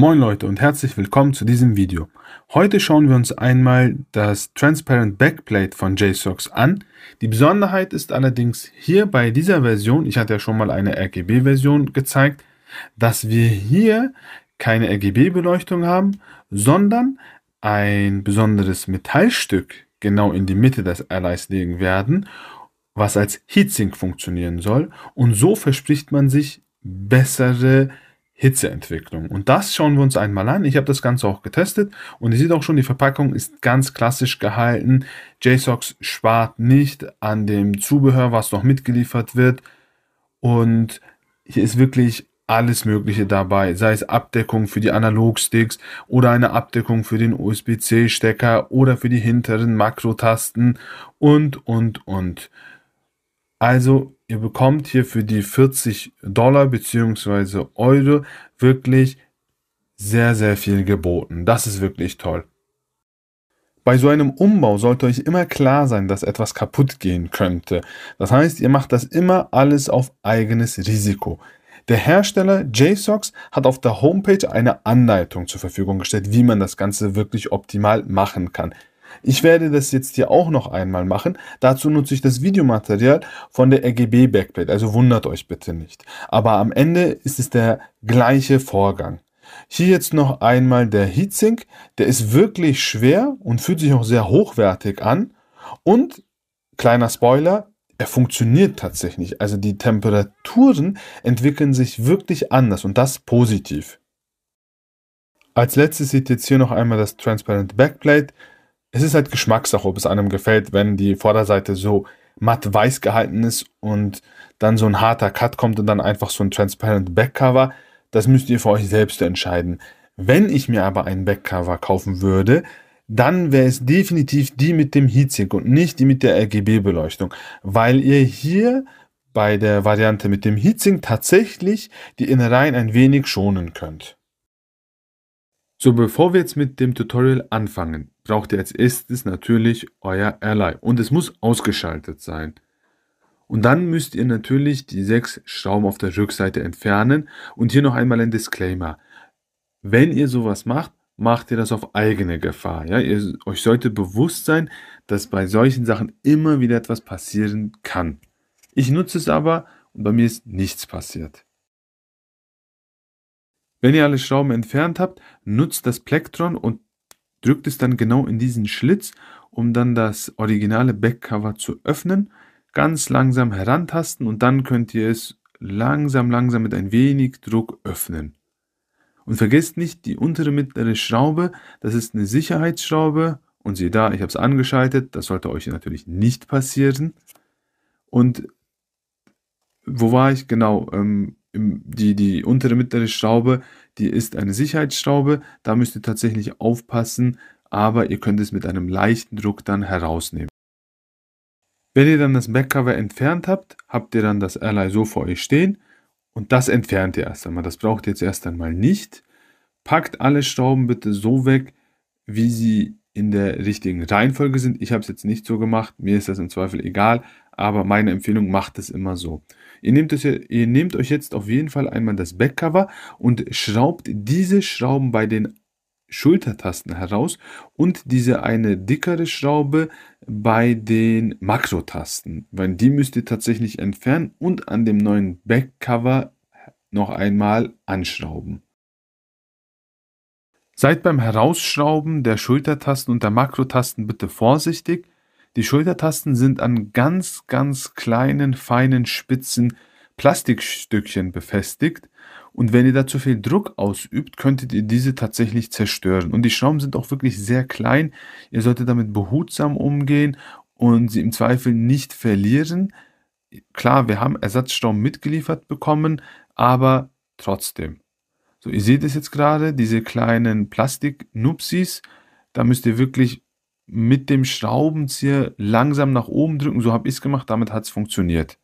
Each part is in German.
Moin Leute und herzlich willkommen zu diesem Video. Heute schauen wir uns einmal das Transparent Backplate von JSOX an. Die Besonderheit ist allerdings hier bei dieser Version, ich hatte ja schon mal eine RGB-Version gezeigt, dass wir hier keine RGB-Beleuchtung haben, sondern ein besonderes Metallstück genau in die Mitte des Allies legen werden, was als Heatsink funktionieren soll und so verspricht man sich bessere Hitzeentwicklung. Und das schauen wir uns einmal an. Ich habe das Ganze auch getestet und ihr seht auch schon, die Verpackung ist ganz klassisch gehalten. JSOX spart nicht an dem Zubehör, was noch mitgeliefert wird. Und hier ist wirklich alles Mögliche dabei, sei es Abdeckung für die Analogsticks oder eine Abdeckung für den USB-C-Stecker oder für die hinteren Makrotasten und, und, und. Also ihr bekommt hier für die 40 Dollar bzw. Euro wirklich sehr, sehr viel geboten. Das ist wirklich toll. Bei so einem Umbau sollte euch immer klar sein, dass etwas kaputt gehen könnte. Das heißt, ihr macht das immer alles auf eigenes Risiko. Der Hersteller JSOX hat auf der Homepage eine Anleitung zur Verfügung gestellt, wie man das Ganze wirklich optimal machen kann. Ich werde das jetzt hier auch noch einmal machen. Dazu nutze ich das Videomaterial von der RGB Backplate, also wundert euch bitte nicht. Aber am Ende ist es der gleiche Vorgang. Hier jetzt noch einmal der Heatsink, der ist wirklich schwer und fühlt sich auch sehr hochwertig an. Und, kleiner Spoiler, er funktioniert tatsächlich. Also die Temperaturen entwickeln sich wirklich anders und das positiv. Als letztes sieht jetzt hier noch einmal das Transparent Backplate es ist halt Geschmackssache, ob es einem gefällt, wenn die Vorderseite so matt weiß gehalten ist und dann so ein harter Cut kommt und dann einfach so ein transparent Backcover. Das müsst ihr für euch selbst entscheiden. Wenn ich mir aber einen Backcover kaufen würde, dann wäre es definitiv die mit dem Heatsink und nicht die mit der RGB-Beleuchtung, weil ihr hier bei der Variante mit dem Heatsink tatsächlich die Innereien ein wenig schonen könnt. So, bevor wir jetzt mit dem Tutorial anfangen, braucht ihr als erstes natürlich euer Ally und es muss ausgeschaltet sein. Und dann müsst ihr natürlich die sechs Schrauben auf der Rückseite entfernen und hier noch einmal ein Disclaimer. Wenn ihr sowas macht, macht ihr das auf eigene Gefahr. Ja? Ihr, euch sollte bewusst sein, dass bei solchen Sachen immer wieder etwas passieren kann. Ich nutze es aber und bei mir ist nichts passiert. Wenn ihr alle Schrauben entfernt habt, nutzt das Plektron und drückt es dann genau in diesen Schlitz, um dann das originale Backcover zu öffnen. Ganz langsam herantasten und dann könnt ihr es langsam, langsam mit ein wenig Druck öffnen. Und vergesst nicht die untere mittlere Schraube, das ist eine Sicherheitsschraube und seht da, ich habe es angeschaltet, das sollte euch natürlich nicht passieren. Und wo war ich genau? Ähm, die, die untere mittlere Schraube, die ist eine Sicherheitsschraube. Da müsst ihr tatsächlich aufpassen, aber ihr könnt es mit einem leichten Druck dann herausnehmen. Wenn ihr dann das Backcover entfernt habt, habt ihr dann das Ally so vor euch stehen und das entfernt ihr erst einmal. Das braucht ihr jetzt erst einmal nicht. Packt alle Schrauben bitte so weg, wie sie in der richtigen Reihenfolge sind. Ich habe es jetzt nicht so gemacht, mir ist das im Zweifel egal, aber meine Empfehlung macht es immer so. Ihr nehmt, euch, ihr nehmt euch jetzt auf jeden Fall einmal das Backcover und schraubt diese Schrauben bei den Schultertasten heraus und diese eine dickere Schraube bei den Makrotasten, weil die müsst ihr tatsächlich entfernen und an dem neuen Backcover noch einmal anschrauben. Seid beim Herausschrauben der Schultertasten und der Makrotasten bitte vorsichtig, die Schultertasten sind an ganz, ganz kleinen, feinen, spitzen Plastikstückchen befestigt. Und wenn ihr da zu viel Druck ausübt, könntet ihr diese tatsächlich zerstören. Und die Schrauben sind auch wirklich sehr klein. Ihr solltet damit behutsam umgehen und sie im Zweifel nicht verlieren. Klar, wir haben Ersatzschrauben mitgeliefert bekommen, aber trotzdem. So, ihr seht es jetzt gerade, diese kleinen Plastik-Nupsis, da müsst ihr wirklich mit dem Schraubenzieher langsam nach oben drücken. So habe ich es gemacht, damit hat es funktioniert.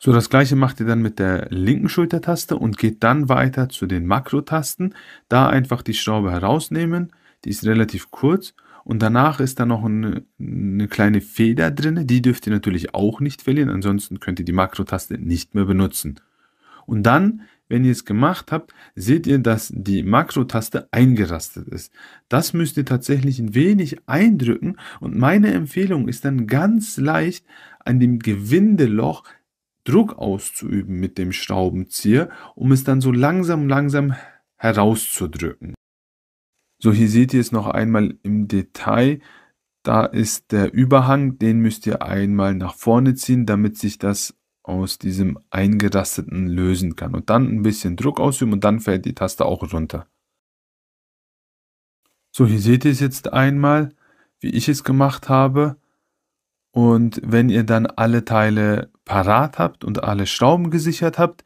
So, das gleiche macht ihr dann mit der linken Schultertaste und geht dann weiter zu den Makrotasten. Da einfach die Schraube herausnehmen, die ist relativ kurz und danach ist da noch eine, eine kleine Feder drin, die dürft ihr natürlich auch nicht verlieren, ansonsten könnt ihr die Makrotaste nicht mehr benutzen. Und dann, wenn ihr es gemacht habt, seht ihr, dass die Makro-Taste eingerastet ist. Das müsst ihr tatsächlich ein wenig eindrücken und meine Empfehlung ist dann ganz leicht an dem Gewindeloch Druck auszuüben mit dem Schraubenzieher, um es dann so langsam, langsam herauszudrücken. So, hier seht ihr es noch einmal im Detail. Da ist der Überhang, den müsst ihr einmal nach vorne ziehen, damit sich das aus diesem eingerasteten lösen kann. Und dann ein bisschen Druck ausüben und dann fällt die Taste auch runter. So, hier seht ihr es jetzt einmal, wie ich es gemacht habe. Und wenn ihr dann alle Teile parat habt und alle Schrauben gesichert habt,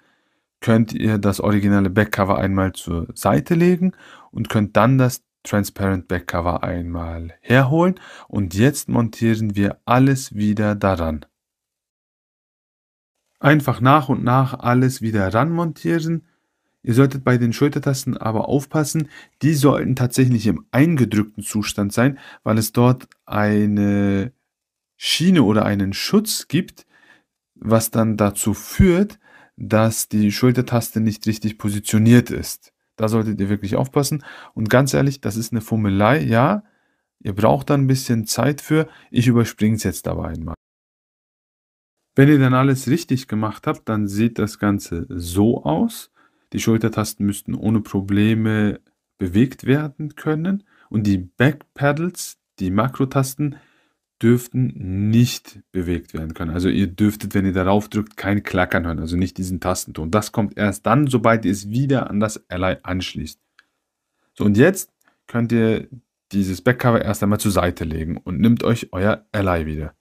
könnt ihr das originale Backcover einmal zur Seite legen und könnt dann das Transparent Backcover einmal herholen. Und jetzt montieren wir alles wieder daran. Einfach nach und nach alles wieder ranmontieren. Ihr solltet bei den Schultertasten aber aufpassen, die sollten tatsächlich im eingedrückten Zustand sein, weil es dort eine Schiene oder einen Schutz gibt, was dann dazu führt, dass die Schultertaste nicht richtig positioniert ist. Da solltet ihr wirklich aufpassen. Und ganz ehrlich, das ist eine Fummelei, ja. Ihr braucht da ein bisschen Zeit für. Ich überspringe es jetzt aber einmal. Wenn ihr dann alles richtig gemacht habt, dann sieht das Ganze so aus. Die Schultertasten müssten ohne Probleme bewegt werden können und die Backpedals, die Makrotasten, dürften nicht bewegt werden können. Also ihr dürftet, wenn ihr darauf drückt, kein Klackern hören, also nicht diesen Tastenton. Das kommt erst dann, sobald ihr es wieder an das Ally anschließt. So, und jetzt könnt ihr dieses Backcover erst einmal zur Seite legen und nehmt euch euer Ally wieder.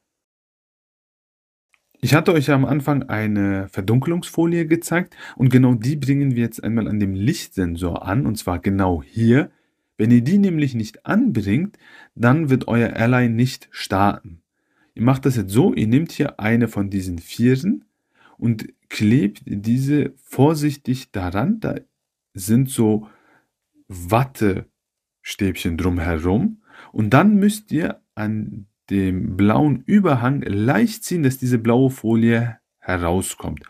Ich hatte euch ja am Anfang eine Verdunkelungsfolie gezeigt und genau die bringen wir jetzt einmal an dem Lichtsensor an und zwar genau hier. Wenn ihr die nämlich nicht anbringt, dann wird euer Ally nicht starten. Ihr macht das jetzt so, ihr nehmt hier eine von diesen Vieren und klebt diese vorsichtig daran. Da sind so Wattestäbchen drumherum und dann müsst ihr an dem blauen Überhang leicht ziehen, dass diese blaue Folie herauskommt.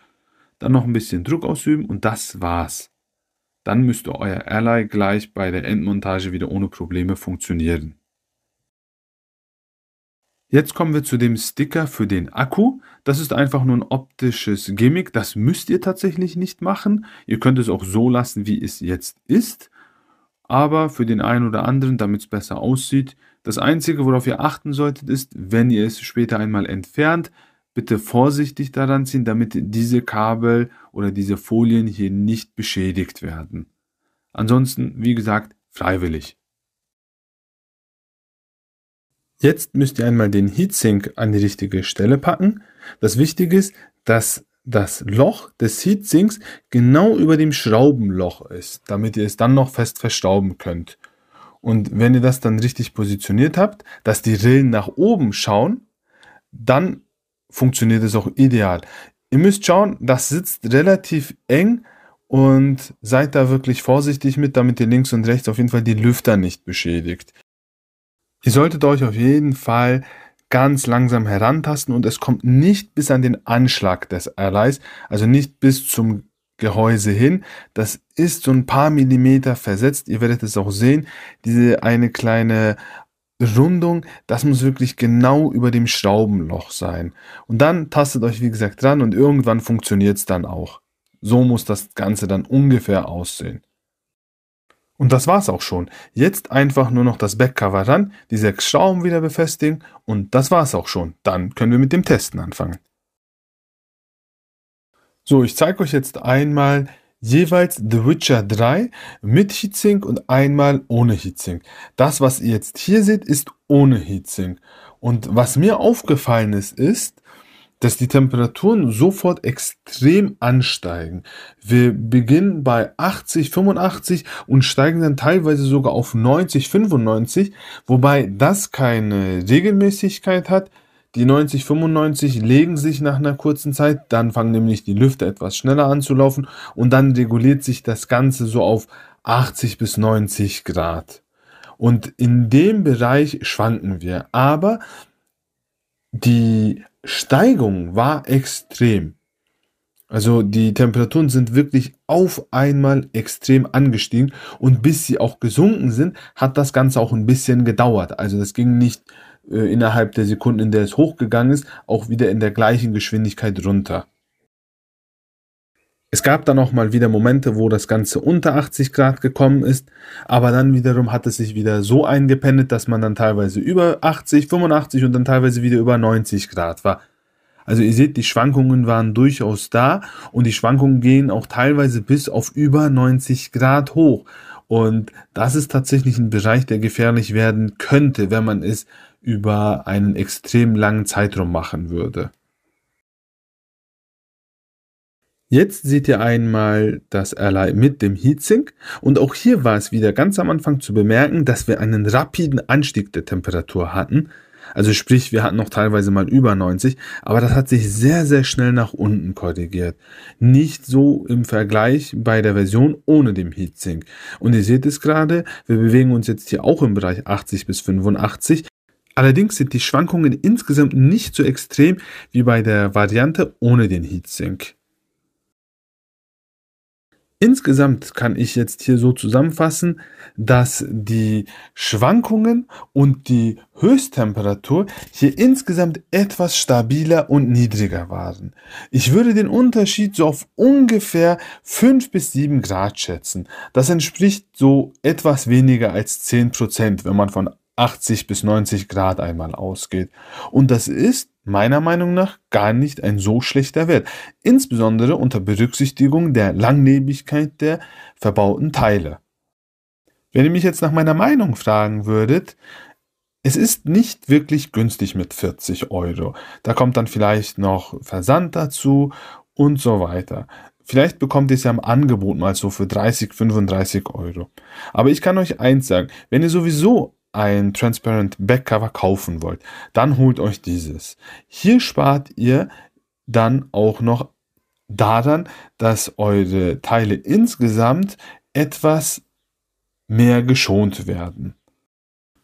Dann noch ein bisschen Druck ausüben und das war's. Dann müsste euer Ally gleich bei der Endmontage wieder ohne Probleme funktionieren. Jetzt kommen wir zu dem Sticker für den Akku. Das ist einfach nur ein optisches Gimmick. Das müsst ihr tatsächlich nicht machen. Ihr könnt es auch so lassen, wie es jetzt ist. Aber für den einen oder anderen, damit es besser aussieht, das Einzige, worauf ihr achten solltet, ist, wenn ihr es später einmal entfernt, bitte vorsichtig daran ziehen, damit diese Kabel oder diese Folien hier nicht beschädigt werden. Ansonsten, wie gesagt, freiwillig. Jetzt müsst ihr einmal den Heatsink an die richtige Stelle packen. Das Wichtige ist, dass das Loch des Heatsinks genau über dem Schraubenloch ist, damit ihr es dann noch fest verstauben könnt. Und wenn ihr das dann richtig positioniert habt, dass die Rillen nach oben schauen, dann funktioniert es auch ideal. Ihr müsst schauen, das sitzt relativ eng und seid da wirklich vorsichtig mit, damit ihr links und rechts auf jeden Fall die Lüfter nicht beschädigt. Ihr solltet euch auf jeden Fall ganz langsam herantasten und es kommt nicht bis an den Anschlag des Arrays, also nicht bis zum Gehäuse hin. Das ist so ein paar Millimeter versetzt. Ihr werdet es auch sehen. Diese eine kleine Rundung, das muss wirklich genau über dem Schraubenloch sein. Und dann tastet euch, wie gesagt, dran und irgendwann funktioniert es dann auch. So muss das Ganze dann ungefähr aussehen. Und das war's auch schon. Jetzt einfach nur noch das Backcover ran, die sechs Schrauben wieder befestigen und das war's auch schon. Dann können wir mit dem Testen anfangen. So, ich zeige euch jetzt einmal jeweils The Witcher 3 mit Heatsink und einmal ohne Heatsink. Das, was ihr jetzt hier seht, ist ohne Heatsink. Und was mir aufgefallen ist, ist, dass die Temperaturen sofort extrem ansteigen. Wir beginnen bei 80, 85 und steigen dann teilweise sogar auf 90, 95, wobei das keine Regelmäßigkeit hat, die 90-95 legen sich nach einer kurzen Zeit, dann fangen nämlich die Lüfter etwas schneller an zu laufen und dann reguliert sich das Ganze so auf 80 bis 90 Grad. Und in dem Bereich schwanken wir. Aber die Steigung war extrem. Also die Temperaturen sind wirklich auf einmal extrem angestiegen und bis sie auch gesunken sind, hat das Ganze auch ein bisschen gedauert. Also das ging nicht äh, innerhalb der Sekunden, in der es hochgegangen ist, auch wieder in der gleichen Geschwindigkeit runter. Es gab dann auch mal wieder Momente, wo das Ganze unter 80 Grad gekommen ist, aber dann wiederum hat es sich wieder so eingependelt, dass man dann teilweise über 80, 85 und dann teilweise wieder über 90 Grad war. Also ihr seht, die Schwankungen waren durchaus da und die Schwankungen gehen auch teilweise bis auf über 90 Grad hoch. Und das ist tatsächlich ein Bereich, der gefährlich werden könnte, wenn man es über einen extrem langen Zeitraum machen würde. Jetzt seht ihr einmal das Ally mit dem Heatsink und auch hier war es wieder ganz am Anfang zu bemerken, dass wir einen rapiden Anstieg der Temperatur hatten. Also sprich, wir hatten noch teilweise mal über 90, aber das hat sich sehr, sehr schnell nach unten korrigiert. Nicht so im Vergleich bei der Version ohne dem Heatsink. Und ihr seht es gerade, wir bewegen uns jetzt hier auch im Bereich 80 bis 85. Allerdings sind die Schwankungen insgesamt nicht so extrem wie bei der Variante ohne den Heatsink. Insgesamt kann ich jetzt hier so zusammenfassen, dass die Schwankungen und die Höchsttemperatur hier insgesamt etwas stabiler und niedriger waren. Ich würde den Unterschied so auf ungefähr 5 bis 7 Grad schätzen. Das entspricht so etwas weniger als 10 Prozent, wenn man von 80 bis 90 Grad einmal ausgeht. Und das ist meiner Meinung nach gar nicht ein so schlechter Wert, insbesondere unter Berücksichtigung der Langlebigkeit der verbauten Teile. Wenn ihr mich jetzt nach meiner Meinung fragen würdet, es ist nicht wirklich günstig mit 40 Euro. Da kommt dann vielleicht noch Versand dazu und so weiter. Vielleicht bekommt ihr es ja im Angebot mal so für 30, 35 Euro. Aber ich kann euch eins sagen, wenn ihr sowieso ein Transparent Backcover kaufen wollt, dann holt euch dieses. Hier spart ihr dann auch noch daran, dass eure Teile insgesamt etwas mehr geschont werden.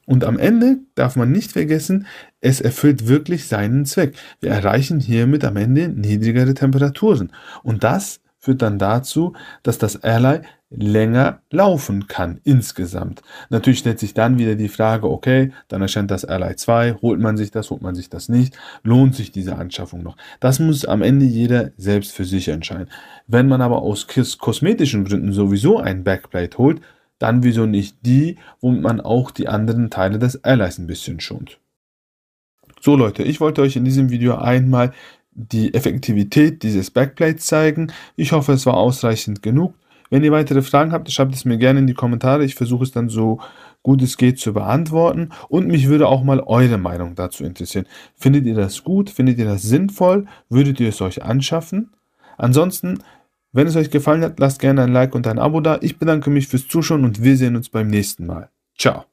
Und am Ende darf man nicht vergessen, es erfüllt wirklich seinen Zweck. Wir erreichen hiermit am Ende niedrigere Temperaturen. Und das führt dann dazu, dass das Ally länger laufen kann insgesamt. Natürlich stellt sich dann wieder die Frage, okay, dann erscheint das Ally 2, holt man sich das, holt man sich das nicht, lohnt sich diese Anschaffung noch. Das muss am Ende jeder selbst für sich entscheiden. Wenn man aber aus kosmetischen Gründen sowieso ein Backplate holt, dann wieso nicht die, womit man auch die anderen Teile des Allies ein bisschen schont. So Leute, ich wollte euch in diesem Video einmal die Effektivität dieses Backplates zeigen. Ich hoffe, es war ausreichend genug. Wenn ihr weitere Fragen habt, schreibt es mir gerne in die Kommentare. Ich versuche es dann so gut es geht zu beantworten. Und mich würde auch mal eure Meinung dazu interessieren. Findet ihr das gut? Findet ihr das sinnvoll? Würdet ihr es euch anschaffen? Ansonsten, wenn es euch gefallen hat, lasst gerne ein Like und ein Abo da. Ich bedanke mich fürs Zuschauen und wir sehen uns beim nächsten Mal. Ciao.